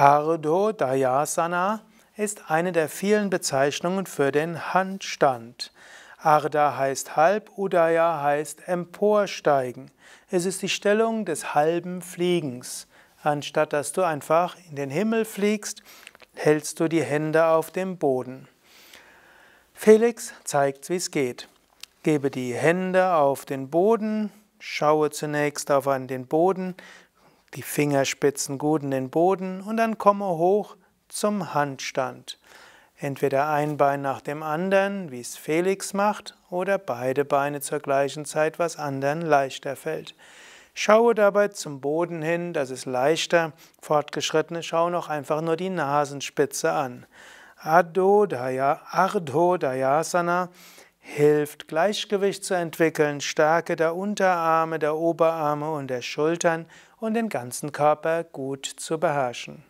Ardho Dayasana ist eine der vielen Bezeichnungen für den Handstand. Arda heißt halb, Udaya heißt emporsteigen. Es ist die Stellung des halben Fliegens. Anstatt dass du einfach in den Himmel fliegst, hältst du die Hände auf dem Boden. Felix zeigt, wie es geht. Gebe die Hände auf den Boden, schaue zunächst auf den Boden, die Fingerspitzen gut in den Boden und dann komme hoch zum Handstand. Entweder ein Bein nach dem anderen, wie es Felix macht, oder beide Beine zur gleichen Zeit, was anderen leichter fällt. Schaue dabei zum Boden hin, das ist leichter. Fortgeschrittene schauen noch einfach nur die Nasenspitze an. Ardho Daya, hilft, Gleichgewicht zu entwickeln, Stärke der Unterarme, der Oberarme und der Schultern und den ganzen Körper gut zu beherrschen.